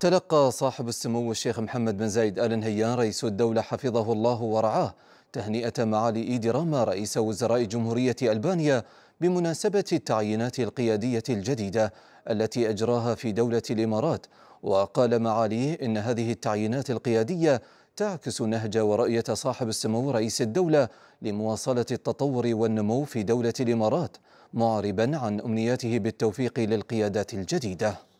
تلقى صاحب السمو الشيخ محمد بن زايد آل نهيان رئيس الدولة حفظه الله ورعاه تهنئة معالي إيدي راما رئيس وزراء جمهورية ألبانيا بمناسبة التعيينات القيادية الجديدة التي أجراها في دولة الإمارات وقال معاليه إن هذه التعيينات القيادية تعكس نهج ورؤيه صاحب السمو رئيس الدولة لمواصلة التطور والنمو في دولة الإمارات معربا عن أمنياته بالتوفيق للقيادات الجديدة